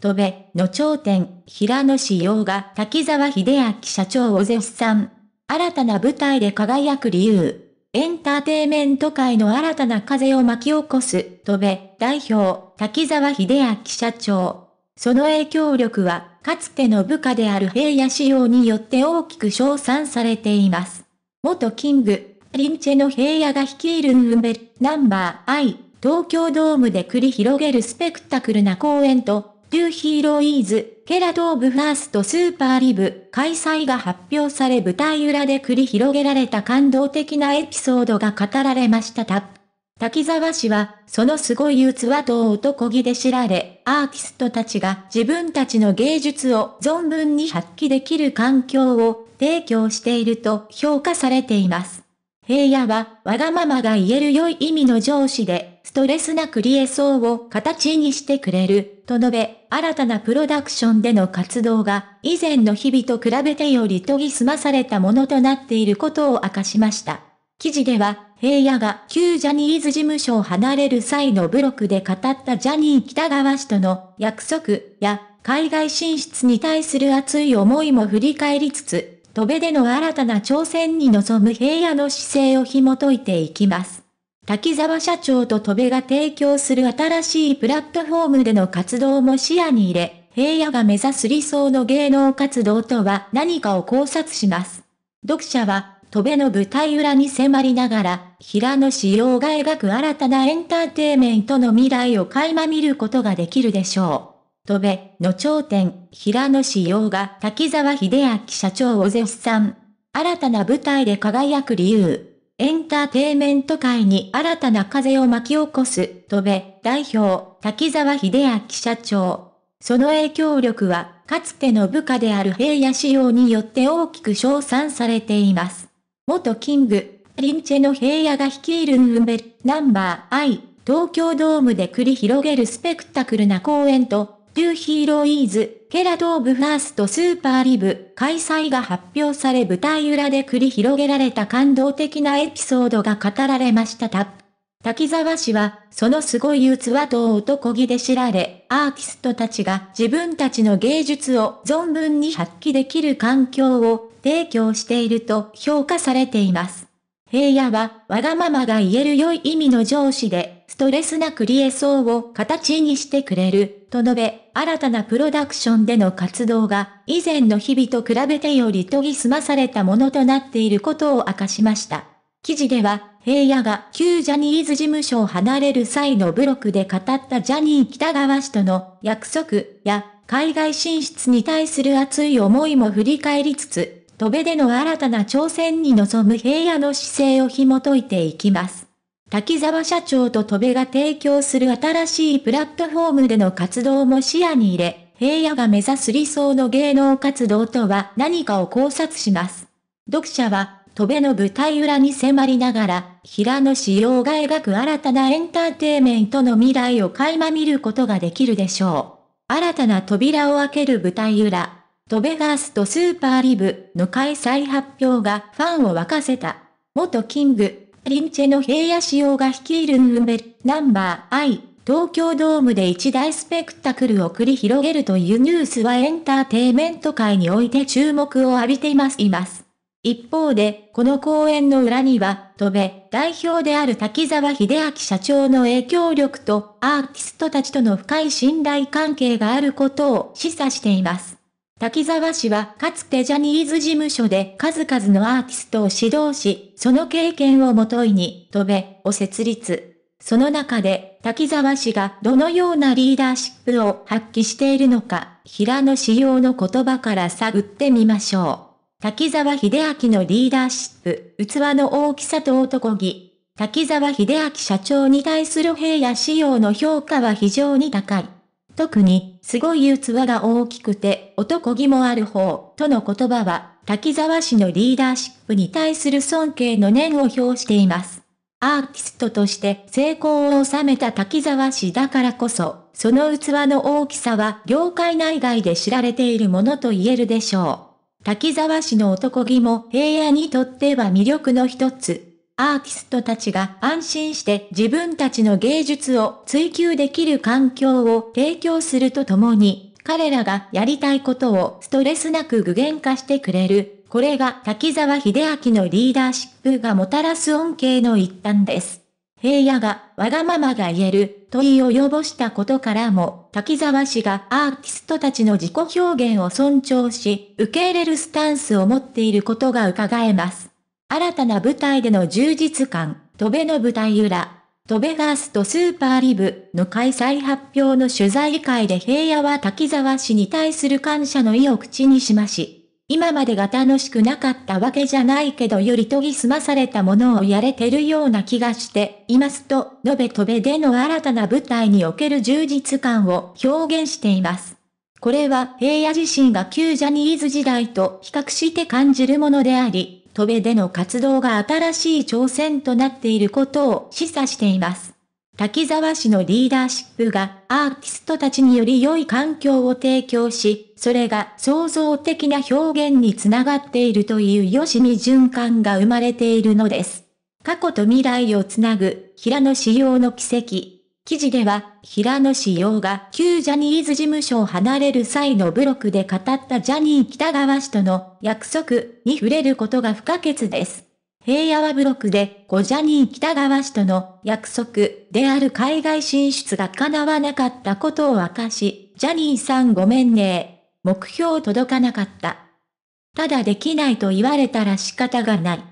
戸部の頂点、平野志陽が滝沢秀明社長を絶賛。新たな舞台で輝く理由。エンターテイメント界の新たな風を巻き起こす、戸部代表、滝沢秀明社長。その影響力は、かつての部下である平野仕様によって大きく称賛されています。元キング、リンチェの平野が率いるウンベル、ナンバーイ。東京ドームで繰り広げるスペクタクルな公演と、トゥヒーローイーズ、ケラトーブファーストスーパーリブ、開催が発表され舞台裏で繰り広げられた感動的なエピソードが語られましたた。滝沢氏は、そのすごい器と男気で知られ、アーティストたちが自分たちの芸術を存分に発揮できる環境を提供していると評価されています。平野は、わがままが言える良い意味の上司で、ストレスなくリエソーを形にしてくれる、と述べ、新たなプロダクションでの活動が、以前の日々と比べてより研ぎ澄まされたものとなっていることを明かしました。記事では、平野が旧ジャニーズ事務所を離れる際のブログで語ったジャニー北川氏との約束や海外進出に対する熱い思いも振り返りつつ、戸部での新たな挑戦に臨む平野の姿勢を紐解いていきます。滝沢社長と戸部が提供する新しいプラットフォームでの活動も視野に入れ、平野が目指す理想の芸能活動とは何かを考察します。読者は、戸部の舞台裏に迫りながら、平野仕様が描く新たなエンターテイメントの未来を垣間見ることができるでしょう。戸部の頂点、平野仕様が滝沢秀明社長を絶賛。新たな舞台で輝く理由。エンターテイメント界に新たな風を巻き起こす、戸部代表、滝沢秀明社長。その影響力は、かつての部下である平野仕様によって大きく称賛されています。元キング、リンチェの平野が率いるウンベル、ナンバー I、東京ドームで繰り広げるスペクタクルな公演と、ーヒーローイーズ、ケラーブファーストスーパーリブ、開催が発表され舞台裏で繰り広げられた感動的なエピソードが語られましたた。滝沢氏は、そのすごい器と男気で知られ、アーティストたちが自分たちの芸術を存分に発揮できる環境を提供していると評価されています。平野は、わがままが言える良い意味の上司で、ストレスなくリエソーを形にしてくれる、と述べ、新たなプロダクションでの活動が、以前の日々と比べてより研ぎ澄まされたものとなっていることを明かしました。記事では、平野が旧ジャニーズ事務所を離れる際のブロックで語ったジャニー北川氏との約束や海外進出に対する熱い思いも振り返りつつ、戸辺での新たな挑戦に臨む平野の姿勢を紐解いていきます。滝沢社長と戸辺が提供する新しいプラットフォームでの活動も視野に入れ、平野が目指す理想の芸能活動とは何かを考察します。読者は、戸辺の舞台裏に迫りながら、平野志陽が描く新たなエンターテイメントの未来を垣間見ることができるでしょう。新たな扉を開ける舞台裏。トベガースとスーパーリブの開催発表がファンを沸かせた。元キング、リンチェの平野仕様が率いるンルベナンバー I、東京ドームで一大スペクタクルを繰り広げるというニュースはエンターテイメント界において注目を浴びています。います一方で、この公演の裏には、トベ、代表である滝沢秀明社長の影響力とアーティストたちとの深い信頼関係があることを示唆しています。滝沢氏はかつてジャニーズ事務所で数々のアーティストを指導し、その経験をもといに、飛べを設立。その中で、滝沢氏がどのようなリーダーシップを発揮しているのか、平野仕耀の言葉から探ってみましょう。滝沢秀明のリーダーシップ、器の大きさと男気。滝沢秀明社長に対する平野仕用の評価は非常に高い。特に、すごい器が大きくて、男気もある方、との言葉は、滝沢氏のリーダーシップに対する尊敬の念を表しています。アーティストとして成功を収めた滝沢氏だからこそ、その器の大きさは業界内外で知られているものと言えるでしょう。滝沢氏の男気も平野にとっては魅力の一つ。アーティストたちが安心して自分たちの芸術を追求できる環境を提供するとともに、彼らがやりたいことをストレスなく具現化してくれる。これが滝沢秀明のリーダーシップがもたらす恩恵の一端です。平野がわがままが言える問いを及ぼしたことからも、滝沢氏がアーティストたちの自己表現を尊重し、受け入れるスタンスを持っていることが伺えます。新たな舞台での充実感、トベの舞台裏、トベガーストスーパーリブの開催発表の取材会で平野は滝沢氏に対する感謝の意を口にしまし、今までが楽しくなかったわけじゃないけどより研ぎ澄まされたものをやれてるような気がしていますと、のべとべでの新たな舞台における充実感を表現しています。これは平野自身が旧ジャニーズ時代と比較して感じるものであり、戸部での活動が新しい挑戦となっていることを示唆しています。滝沢氏のリーダーシップがアーティストたちにより良い環境を提供し、それが創造的な表現につながっているという良しみ循環が生まれているのです。過去と未来をつなぐ、平野仕様の奇跡。記事では、平野紫耀が旧ジャニーズ事務所を離れる際のブログで語ったジャニー北川氏との約束に触れることが不可欠です。平野はブログで、5ジャニー北川氏との約束である海外進出が叶わなかったことを明かし、ジャニーさんごめんね目標届かなかった。ただできないと言われたら仕方がない。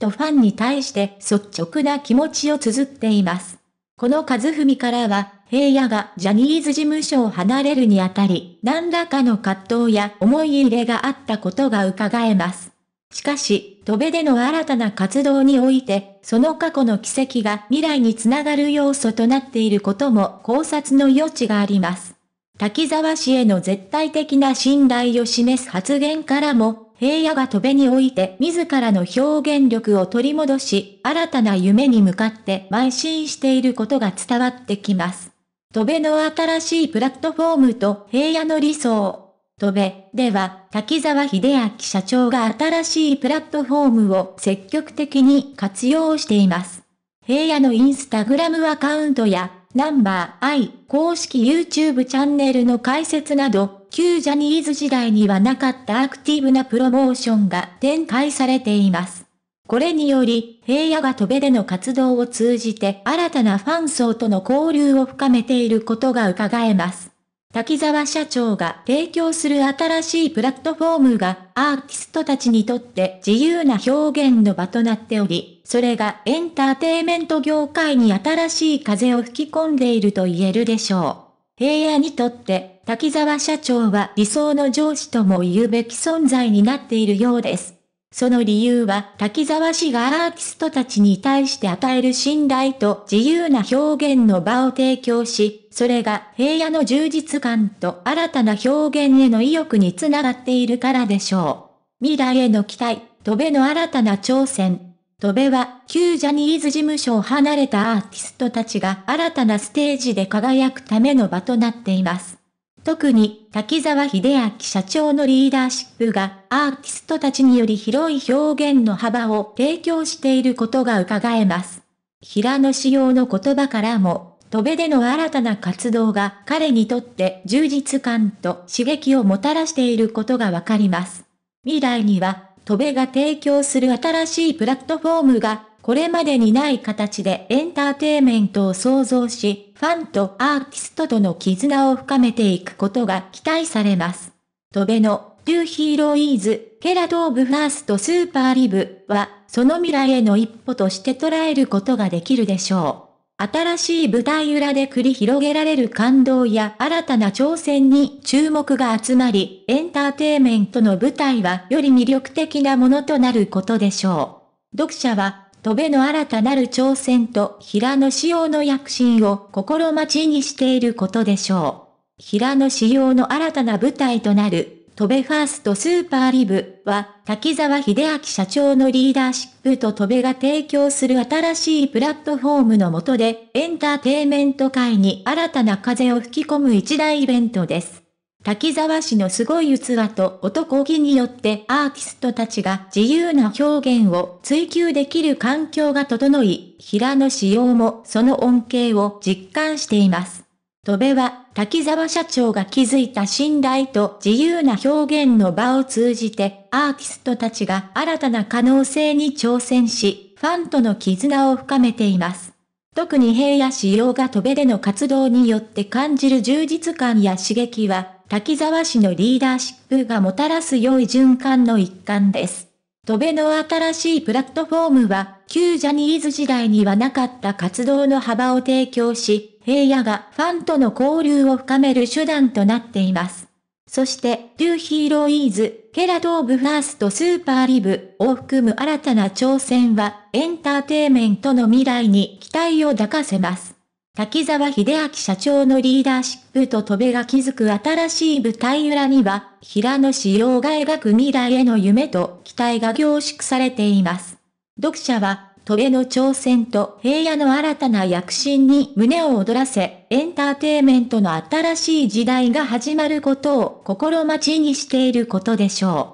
とファンに対して率直な気持ちを綴っています。この和文からは、平野がジャニーズ事務所を離れるにあたり、何らかの葛藤や思い入れがあったことが伺えます。しかし、戸辺での新たな活動において、その過去の奇跡が未来につながる要素となっていることも考察の余地があります。滝沢氏への絶対的な信頼を示す発言からも、平野が戸べにおいて自らの表現力を取り戻し、新たな夢に向かって邁進していることが伝わってきます。戸べの新しいプラットフォームと平野の理想。戸べ、では、滝沢秀明社長が新しいプラットフォームを積極的に活用しています。平野のインスタグラムアカウントやナンバー I 公式 YouTube チャンネルの解説など、旧ジャニーズ時代にはなかったアクティブなプロモーションが展開されています。これにより、平野が飛べでの活動を通じて新たなファン層との交流を深めていることが伺えます。滝沢社長が提供する新しいプラットフォームがアーティストたちにとって自由な表現の場となっており、それがエンターテイメント業界に新しい風を吹き込んでいると言えるでしょう。平野にとって滝沢社長は理想の上司とも言うべき存在になっているようです。その理由は滝沢氏がアーティストたちに対して与える信頼と自由な表現の場を提供し、それが平野の充実感と新たな表現への意欲につながっているからでしょう。未来への期待、戸辺の新たな挑戦。戸辺は旧ジャニーズ事務所を離れたアーティストたちが新たなステージで輝くための場となっています。特に滝沢秀明社長のリーダーシップがアーティストたちにより広い表現の幅を提供していることが伺えます。平野仕様の言葉からも、戸辺での新たな活動が彼にとって充実感と刺激をもたらしていることがわかります。未来には、戸辺が提供する新しいプラットフォームがこれまでにない形でエンターテイメントを創造し、ファンとアーティストとの絆を深めていくことが期待されます。トベのーヒーローイーズ、ケラドーブファーストスーパーリブは、その未来への一歩として捉えることができるでしょう。新しい舞台裏で繰り広げられる感動や新たな挑戦に注目が集まり、エンターテイメントの舞台はより魅力的なものとなることでしょう。読者は戸辺の新たなる挑戦と平野仕様の躍進を心待ちにしていることでしょう。平野仕様の新たな舞台となる、戸辺ファーストスーパーリブは、滝沢秀明社長のリーダーシップと戸辺が提供する新しいプラットフォームの下で、エンターテイメント界に新たな風を吹き込む一大イベントです。滝沢氏のすごい器と男気によってアーティストたちが自由な表現を追求できる環境が整い、平野志陽もその恩恵を実感しています。戸部は、滝沢社長が築いた信頼と自由な表現の場を通じて、アーティストたちが新たな可能性に挑戦し、ファンとの絆を深めています。特に平野仕様が戸部での活動によって感じる充実感や刺激は、滝沢氏のリーダーシップがもたらす良い循環の一環です。戸辺の新しいプラットフォームは、旧ジャニーズ時代にはなかった活動の幅を提供し、平野がファンとの交流を深める手段となっています。そして、ュゥヒーローイーズ、ケラドーブファーストスーパーリブを含む新たな挑戦は、エンターテイメントの未来に期待を抱かせます。滝沢秀明社長のリーダーシップと戸部が築く新しい舞台裏には、平野志耀が描く未来への夢と期待が凝縮されています。読者は、戸部の挑戦と平野の新たな躍進に胸を躍らせ、エンターテイメントの新しい時代が始まることを心待ちにしていることでしょう。